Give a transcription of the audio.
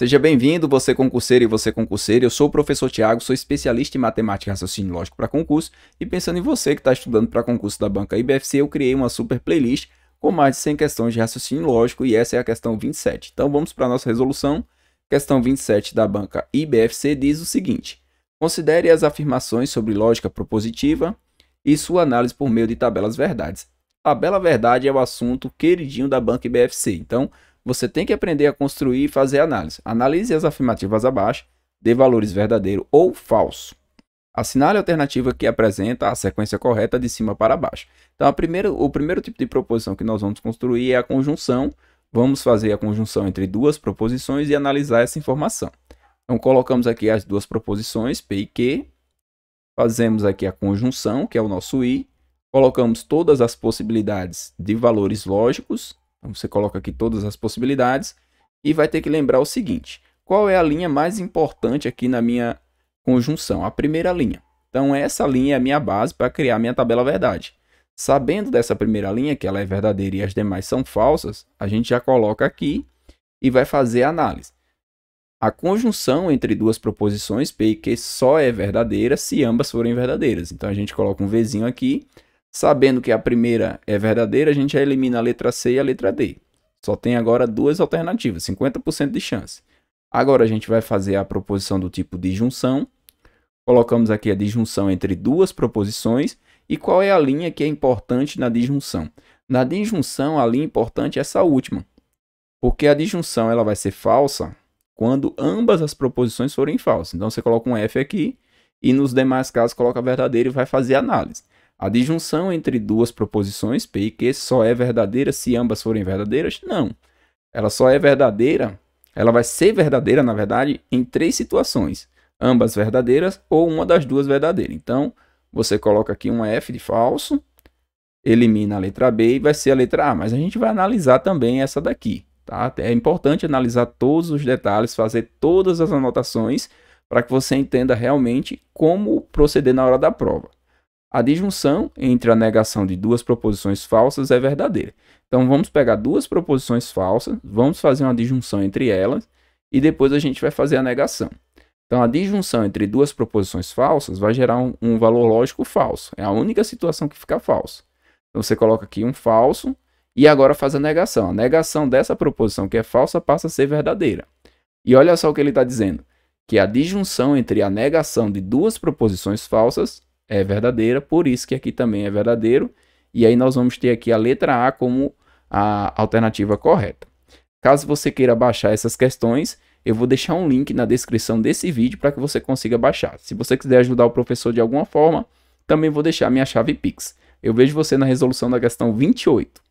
Seja bem-vindo, você concurseiro e você concurseiro. Eu sou o professor Tiago, sou especialista em matemática e raciocínio lógico para concurso. E pensando em você que está estudando para concurso da banca IBFC, eu criei uma super playlist com mais de 100 questões de raciocínio lógico e essa é a questão 27. Então vamos para a nossa resolução. Questão 27 da banca IBFC diz o seguinte: Considere as afirmações sobre lógica propositiva e sua análise por meio de tabelas verdades. Tabela verdade é o assunto queridinho da banca IBFC. Então, você tem que aprender a construir e fazer análise. Analise as afirmativas abaixo, dê valores verdadeiro ou falso. Assinale a alternativa que apresenta a sequência correta de cima para baixo. Então, a primeira, o primeiro tipo de proposição que nós vamos construir é a conjunção. Vamos fazer a conjunção entre duas proposições e analisar essa informação. Então, colocamos aqui as duas proposições, P e Q. Fazemos aqui a conjunção, que é o nosso I. Colocamos todas as possibilidades de valores lógicos, então você coloca aqui todas as possibilidades e vai ter que lembrar o seguinte: qual é a linha mais importante aqui na minha conjunção? A primeira linha. Então essa linha é a minha base para criar minha tabela verdade. Sabendo dessa primeira linha que ela é verdadeira e as demais são falsas, a gente já coloca aqui e vai fazer a análise. A conjunção entre duas proposições P e Q só é verdadeira se ambas forem verdadeiras. Então a gente coloca um Vzinho aqui Sabendo que a primeira é verdadeira, a gente já elimina a letra C e a letra D. Só tem agora duas alternativas, 50% de chance. Agora a gente vai fazer a proposição do tipo disjunção. Colocamos aqui a disjunção entre duas proposições. E qual é a linha que é importante na disjunção? Na disjunção, a linha importante é essa última. Porque a disjunção ela vai ser falsa quando ambas as proposições forem falsas. Então você coloca um F aqui e nos demais casos coloca verdadeiro e vai fazer a análise. A disjunção entre duas proposições P e Q só é verdadeira se ambas forem verdadeiras? Não. Ela só é verdadeira, ela vai ser verdadeira, na verdade, em três situações: ambas verdadeiras ou uma das duas verdadeira. Então, você coloca aqui uma F de falso, elimina a letra B e vai ser a letra A. Mas a gente vai analisar também essa daqui. Tá? É importante analisar todos os detalhes, fazer todas as anotações para que você entenda realmente como proceder na hora da prova. A disjunção entre a negação de duas proposições falsas é verdadeira. Então vamos pegar duas proposições falsas, vamos fazer uma disjunção entre elas e depois a gente vai fazer a negação. Então a disjunção entre duas proposições falsas vai gerar um, um valor lógico falso. É a única situação que fica falso. Então você coloca aqui um falso e agora faz a negação. A negação dessa proposição que é falsa passa a ser verdadeira. E olha só o que ele está dizendo: que a disjunção entre a negação de duas proposições falsas é verdadeira, por isso que aqui também é verdadeiro. E aí nós vamos ter aqui a letra A como a alternativa correta. Caso você queira baixar essas questões, eu vou deixar um link na descrição desse vídeo para que você consiga baixar. Se você quiser ajudar o professor de alguma forma, também vou deixar minha chave Pix. Eu vejo você na resolução da questão 28.